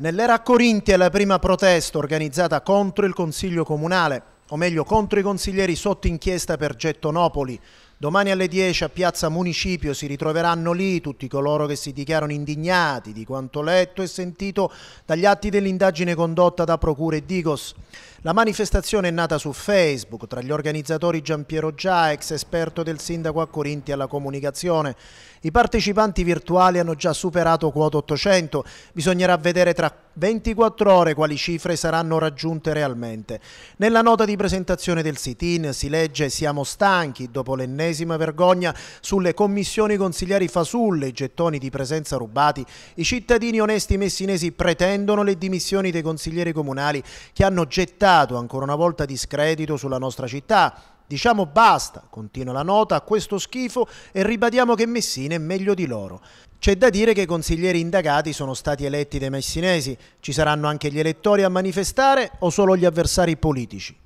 Nell'era Corinti è la prima protesta organizzata contro il Consiglio Comunale, o meglio contro i consiglieri sotto inchiesta per Gettonopoli. Domani alle 10 a Piazza Municipio si ritroveranno lì tutti coloro che si dichiarano indignati di quanto letto e sentito dagli atti dell'indagine condotta da Procure e Digos. La manifestazione è nata su Facebook tra gli organizzatori Giampiero Gia, ex esperto del sindaco a Corinti alla comunicazione. I partecipanti virtuali hanno già superato quota 800, bisognerà vedere tra 24 ore quali cifre saranno raggiunte realmente. Nella nota di presentazione del sit-in si legge siamo stanchi dopo l'ennesima vergogna sulle commissioni consigliari fasulle, i gettoni di presenza rubati. I cittadini onesti messinesi pretendono le dimissioni dei consiglieri comunali che hanno gettato ancora una volta discredito sulla nostra città Diciamo basta, continua la nota, a questo schifo e ribadiamo che Messina è meglio di loro. C'è da dire che i consiglieri indagati sono stati eletti dai messinesi, ci saranno anche gli elettori a manifestare o solo gli avversari politici?